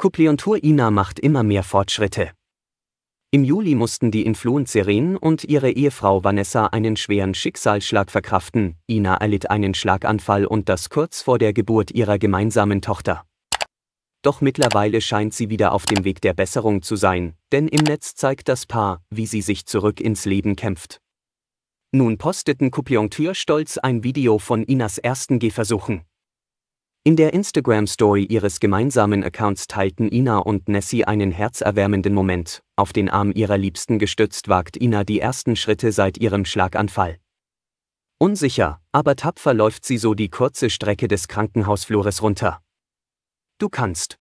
Kupleontur Ina macht immer mehr Fortschritte. Im Juli mussten die Influent Seren und ihre Ehefrau Vanessa einen schweren Schicksalsschlag verkraften. Ina erlitt einen Schlaganfall und das kurz vor der Geburt ihrer gemeinsamen Tochter. Doch mittlerweile scheint sie wieder auf dem Weg der Besserung zu sein, denn im Netz zeigt das Paar, wie sie sich zurück ins Leben kämpft. Nun posteten Coupion stolz ein Video von Inas ersten Gehversuchen. In der Instagram-Story ihres gemeinsamen Accounts teilten Ina und Nessie einen herzerwärmenden Moment, auf den Arm ihrer Liebsten gestützt wagt Ina die ersten Schritte seit ihrem Schlaganfall. Unsicher, aber tapfer läuft sie so die kurze Strecke des Krankenhausflures runter. Du kannst,